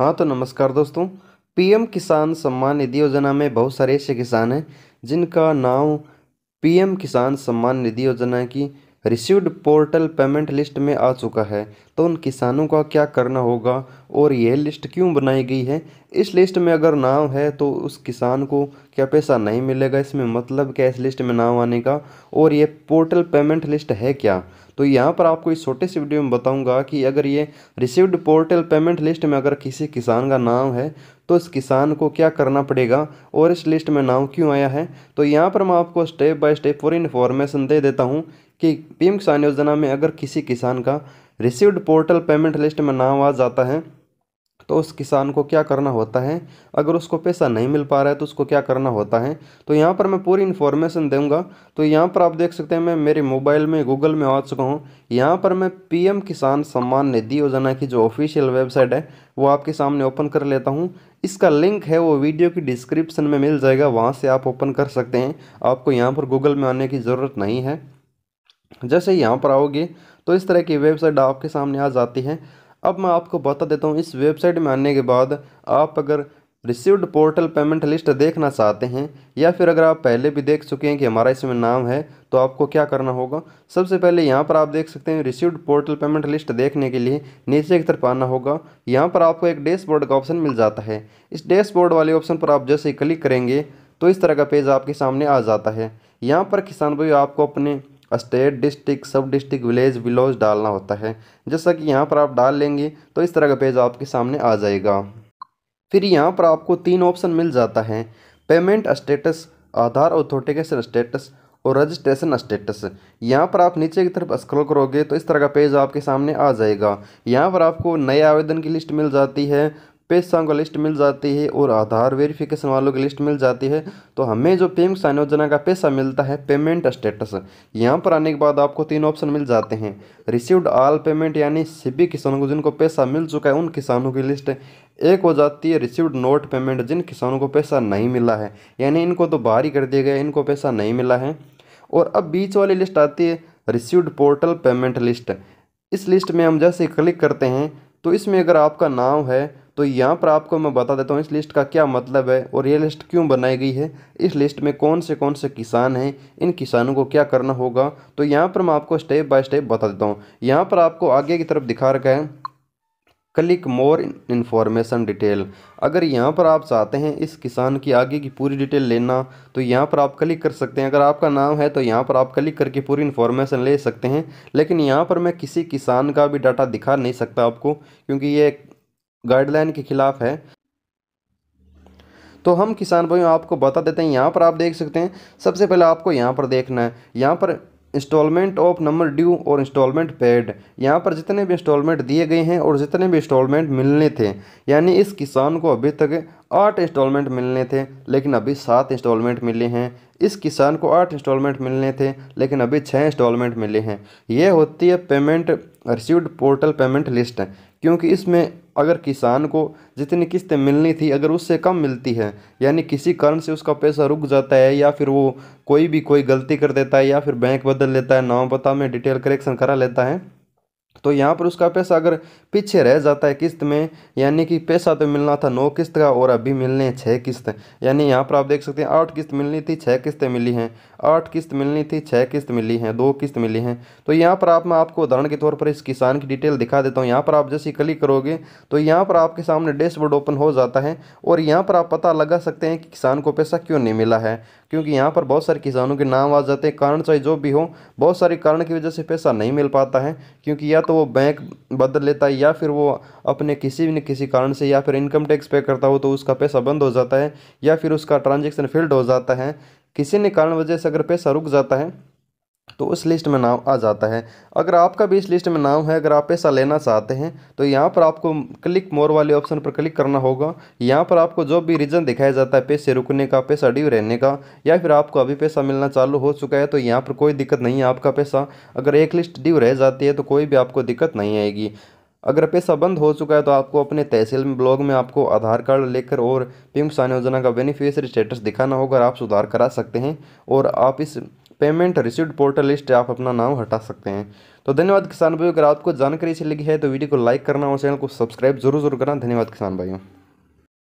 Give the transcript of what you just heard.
हाँ तो नमस्कार दोस्तों पीएम किसान सम्मान निधि योजना में बहुत सारे ऐसे किसान हैं जिनका नाम पीएम किसान सम्मान निधि योजना की रिसीव्ड पोर्टल पेमेंट लिस्ट में आ चुका है तो उन किसानों का क्या करना होगा और यह लिस्ट क्यों बनाई गई है इस लिस्ट में अगर नाम है तो उस किसान को क्या पैसा नहीं मिलेगा इसमें मतलब क्या इस लिस्ट में नाम आने का और ये पोर्टल पेमेंट लिस्ट है क्या तो यहाँ पर आपको इस छोटे से वीडियो में बताऊँगा कि अगर ये रिसिव्ड पोर्टल पेमेंट लिस्ट में अगर किसी किसान का नाम है तो इस किसान को क्या करना पड़ेगा और इस लिस्ट में नाम क्यों आया है तो यहाँ पर मैं आपको स्टेप बाय स्टेप पूरी इन्फॉर्मेशन दे देता हूँ कि पीएम किसान योजना में अगर किसी किसान का रिसिव्ड पोर्टल पेमेंट लिस्ट में नाम आ जाता है तो उस किसान को क्या करना होता है अगर उसको पैसा नहीं मिल पा रहा है तो उसको क्या करना होता है तो यहाँ पर मैं पूरी इन्फॉर्मेशन दूंगा तो यहाँ पर आप देख सकते हैं मैं मेरे मोबाइल में गूगल में आ चुका हूँ यहाँ पर मैं पीएम किसान सम्मान निधि योजना की जो ऑफिशियल वेबसाइट है वो आपके सामने ओपन कर लेता हूँ इसका लिंक है वो वीडियो की डिस्क्रिप्शन में मिल जाएगा वहाँ से आप ओपन कर सकते हैं आपको यहाँ पर गूगल में आने की ज़रूरत नहीं है जैसे यहाँ पर आओगे तो इस तरह की वेबसाइट आपके सामने आ जाती है अब मैं आपको बता देता हूँ इस वेबसाइट में आने के बाद आप अगर रिसीव्ड पोर्टल पेमेंट लिस्ट देखना चाहते हैं या फिर अगर आप पहले भी देख चुके हैं कि हमारा इसमें नाम है तो आपको क्या करना होगा सबसे पहले यहाँ पर आप देख सकते हैं रिसीव्ड पोर्टल पेमेंट लिस्ट देखने के लिए नीचे की तरफ आना होगा यहाँ पर आपको एक डैशबोर्ड का ऑप्शन मिल जाता है इस डैशबोर्ड वाले ऑप्शन पर आप जैसे ही क्लिक करेंगे तो इस तरह का पेज आपके सामने आ जाता है यहाँ पर किसान भाई आपको अपने state district sub district village विलोज डालना होता है जैसा कि यहाँ पर आप डाल लेंगे तो इस तरह का पेज आपके सामने आ जाएगा फिर यहाँ पर आपको तीन ऑप्शन मिल जाता है payment status Aadhaar authentication status और रजिस्ट्रेशन स्टेटस यहाँ पर आप नीचे की तरफ स्क्रॉल करोगे तो इस तरह का पेज आपके सामने आ जाएगा यहाँ पर आपको नए आवेदन की लिस्ट मिल जाती है पेज शाम का लिस्ट मिल जाती है और आधार वेरिफिकेशन वालों की लिस्ट मिल जाती है तो हमें जो पेम किसान योजना का पैसा मिलता है पेमेंट स्टेटस यहाँ पर आने के बाद आपको तीन ऑप्शन मिल जाते हैं रिसीव्ड आल पेमेंट यानी सभी किसानों को जिनको पैसा मिल चुका है उन किसानों की लिस्ट एक हो जाती है रिसीव्ड नोट पेमेंट जिन किसानों को पैसा नहीं मिला है यानी इनको तो बाहर कर दिया गया इनको पैसा नहीं मिला है और अब बीच वाली लिस्ट आती है रिसीव्ड पोर्टल पेमेंट लिस्ट इस लिस्ट में हम जैसे क्लिक करते हैं तो इसमें अगर आपका नाम है तो यहाँ पर आपको मैं बता देता हूँ इस लिस्ट का क्या मतलब है और ये लिस्ट क्यों बनाई गई है इस लिस्ट में कौन से कौन से किसान हैं इन किसानों को क्या करना होगा तो यहाँ पर मैं आपको स्टेप बाय स्टेप बता देता हूँ यहाँ पर आपको आगे की तरफ दिखा रखा है क्लिक मोर इन्फॉर्मेशन डिटेल अगर यहाँ पर आप चाहते हैं इस किसान की आगे की पूरी डिटेल लेना तो यहाँ पर आप क्लिक कर सकते हैं अगर आपका नाम है तो यहाँ पर आप क्लिक करके पूरी इन्फॉर्मेशन ले सकते हैं लेकिन यहाँ पर मैं किसी किसान का भी डाटा दिखा नहीं सकता आपको क्योंकि ये गाइडलाइन के खिलाफ है तो हम किसान भाइयों आपको बता देते हैं यहाँ पर आप देख सकते हैं सबसे पहले आपको यहाँ पर देखना है यहाँ पर इंस्टॉलमेंट ऑफ नंबर ड्यू और इंस्टॉलमेंट पेड यहाँ पर जितने भी इंस्टॉलमेंट दिए गए हैं और जितने भी इंस्टॉलमेंट मिलने थे यानी इस किसान को अभी तक आठ इंस्टॉलमेंट मिलने थे लेकिन अभी सात इंस्टॉलमेंट मिले हैं इस किसान को आठ इंस्टॉलमेंट मिलने थे लेकिन अभी छः इंस्टॉलमेंट मिले हैं ये होती है payment received portal payment list क्योंकि इसमें अगर किसान को जितनी किस्तें मिलनी थी अगर उससे कम मिलती है यानी किसी कारण से उसका पैसा रुक जाता है या फिर वो कोई भी कोई गलती कर देता है या फिर बैंक बदल लेता है नाम पता में डिटेल करेक्शन करा लेता है तो यहाँ पर उसका पैसा अगर पीछे रह जाता है किस्त में यानी कि पैसा तो मिलना था नौ किस्त का और अभी मिलने हैं छः किस्त यानी यहाँ पर आप देख सकते हैं आठ किस्त मिलनी थी छः किस्तें मिली हैं आठ किस्त मिलनी थी छः किस्त मिली हैं दो किस्त मिली हैं तो यहाँ पर आप मैं आपको उदाहरण के तौर पर इस किसान की डिटेल दिखा देता हूँ यहाँ पर आप जैसे क्लिक करोगे तो यहाँ पर आपके सामने डैशबोर्ड ओपन हो जाता है और यहाँ पर आप पता लगा सकते हैं कि किसान को पैसा क्यों नहीं मिला है क्योंकि यहाँ पर बहुत सारे किसानों के नाम आ जाते हैं कारण चाहे जो भी हो बहुत सारे कारण की वजह से पैसा नहीं मिल पाता है क्योंकि या तो वो बैंक बदल लेता है या फिर वो अपने किसी न किसी कारण से या फिर इनकम टैक्स पे करता हो तो उसका पैसा बंद हो जाता है या फिर उसका ट्रांजेक्शन फेल्ड हो जाता है किसी ने कारण वजह से अगर पैसा रुक जाता है तो उस लिस्ट में नाम आ जाता है अगर आपका भी इस लिस्ट में नाम है अगर आप पैसा लेना चाहते हैं तो यहाँ पर आपको क्लिक मोर वाले ऑप्शन पर क्लिक करना होगा यहाँ पर आपको जो भी रीज़न दिखाया जाता है पैसे रुकने का पैसा ड्यू रहने का या फिर आपको अभी पैसा मिलना चालू हो चुका है तो यहाँ पर कोई दिक्कत नहीं है आपका पैसा अगर एक लिस्ट ड्यू रह जाती है तो कोई भी आपको दिक्कत नहीं आएगी अगर पैसा बंद हो चुका है तो आपको अपने तहसील में ब्लॉग में आपको आधार कार्ड लेकर और पीएम किसान योजना का बेनिफिशियरी स्टेटस दिखाना होगा और आप सुधार करा सकते हैं और आप इस पेमेंट रिसिप्ट पोर्टल लिस्ट आप अपना नाम हटा सकते हैं तो धन्यवाद किसान भाइयों अगर आपको जानकारी अच्छी लगी है तो वीडियो को लाइक करना और चैनल को सब्सक्राइब जरूर जरूर करना धन्यवाद किसान भाइयों